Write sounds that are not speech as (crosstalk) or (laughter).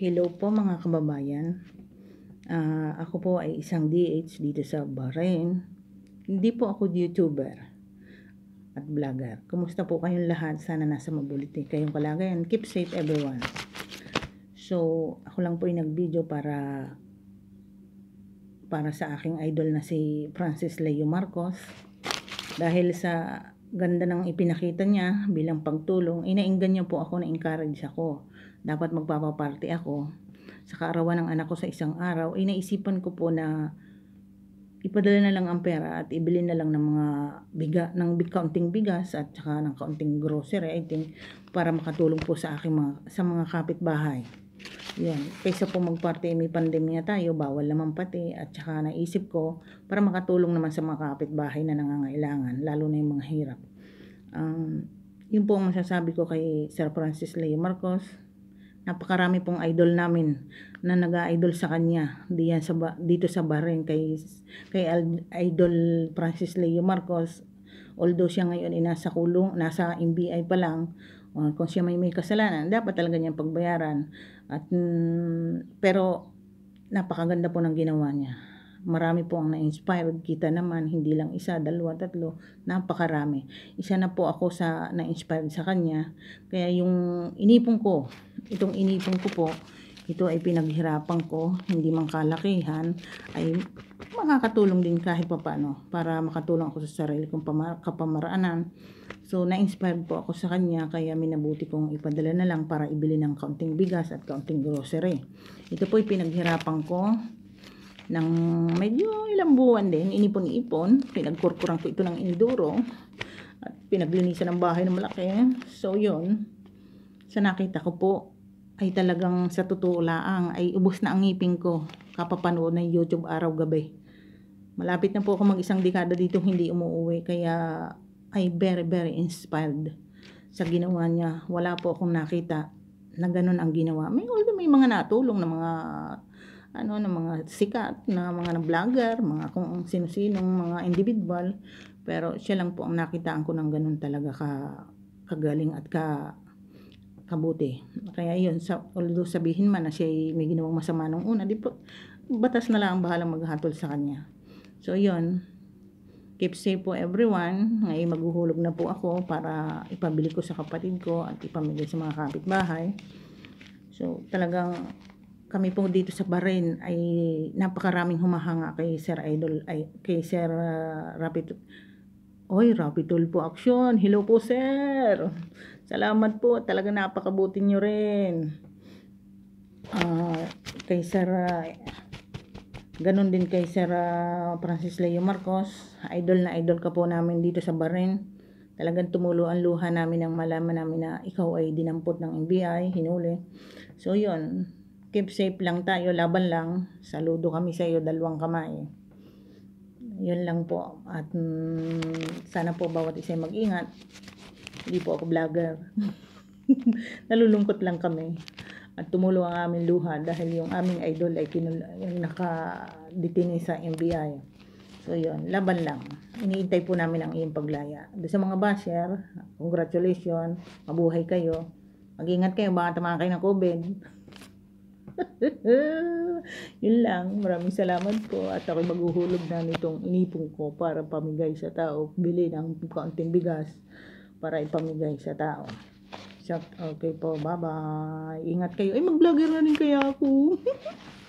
Hello po mga kababayan. Uh, ako po ay isang DH dito sa Bahrain. Hindi po ako YouTuber at vlogger. Kumusta po kayong lahat? Sana nasa mabuti kayong kalagayan. Keep safe everyone. So, ako lang po ay nag-video para para sa aking idol na si Francis Leo Marcos. Dahil sa ganda ng ipinakita niya bilang pagtulong, inainggan niya po ako na encourage ako dapat magpapaparte ako sa kaarawan ng anak ko sa isang araw, ay eh, naisipan ko po na ipadala na lang ang pera at ibili na lang ng mga biga, ng big counting bigas at saka ng counting grocery I think para makatulong po sa aking mga, sa mga kapitbahay. Yan. Kaysa po magparty, may pandemya tayo, bawal naman pati at saka naisip ko para makatulong naman sa mga kapitbahay na nangangailangan, lalo na yung mga hirap. Um, yun po ang masasabi ko kay Sir Francis Leo Marcos napakarami pong idol namin na nag-idol sa kanya diyan sa dito sa Bahrain kay kay idol Francis Leo Marcos although siya ngayon ay nasa kulong nasa MBI pa lang uh, kung siya may may kasalanan dapat talaga niyang pagbayaran at mm, pero napakaganda po ng ginawa niya Marami po ang na-inspired. Kita naman, hindi lang isa, dalawa, tatlo. Napakarami. Isa na po ako sa na-inspired sa kanya. Kaya yung inipon ko, itong inipon ko po, ito ay pinaghirapan ko, hindi man kalakihan, ay makakatulong din kahit papano para makatulong ako sa sarili kong kapamaraanan. So, na-inspired po ako sa kanya kaya minabuti kong ipadala na lang para ibili ng kaunting bigas at kaunting grocery. Ito po ay pinaghirapan ko ng medyo ilang buwan din, inipon-ipon. Pinagkurkuran ko ito ng induro. At pinaglinisan ng bahay ng malaki. So, yun. Sa nakita ko po, ay talagang sa totoo laang ay ubos na ang ngipin ko kapapanood ng YouTube araw-gabi. Malapit na po ako mag-isang dekada dito hindi umuwi kaya ay very very inspired sa ginawa niya. Wala po akong nakita na ganun ang ginawa. May, although may mga natulong na mga ano ng mga sikat na mga vlogger, mga kung sino-sinong mga individual, pero siya lang po ang nakitaan ko ng ganun talaga ka kagaling at ka kabuti. Kaya yun, sa, although sabihin man na siya ay may ginawang masama nung una, di po, batas na lang ang bahalang maghatol sa kanya. So yun, keep safe po everyone. Ngayon maghuhulog na po ako para ipabili ko sa kapatid ko at ipamigay sa mga kapitbahay. So talagang kami po dito sa Bahrain ay napakaraming humahanga kay Sir Idol ay kay Sir uh, ah, Rapid Oy, Rapidol po action. Hello po, sir. Salamat po. Talaga napakabuti niyo rin. Uh, kay Sir uh, ganun din kay Sir uh, Francis Leo Marcos. Idol na idol ka po namin dito sa Bahrain. Talagang tumulo ang luha namin nang malaman namin na ikaw ay dinampot ng NBI, hinuli. So, yon keep safe lang tayo, laban lang. Saludo kami sa iyo, dalawang kamay. Yun lang po. At mm, sana po bawat isa mag-ingat. Hindi po ako vlogger. (laughs) Nalulungkot lang kami. At tumulo ang aming luha dahil yung aming idol ay kinul sa MBI. So yun, laban lang. Iniintay po namin ang iyong paglaya. Doon sa mga basher, congratulations, mabuhay kayo. Mag-ingat kayo, baka tamahan kayo ng COVID. (laughs) Yun lang. Maraming salamat po. At ako'y maghuhulog na nitong inipong ko para pamigay sa tao. Bili ng kaunting bigas para ipamigay sa tao. Shout okay po. Bye-bye. Ingat kayo. Ay, mag-vlogger na rin kaya ako. (laughs)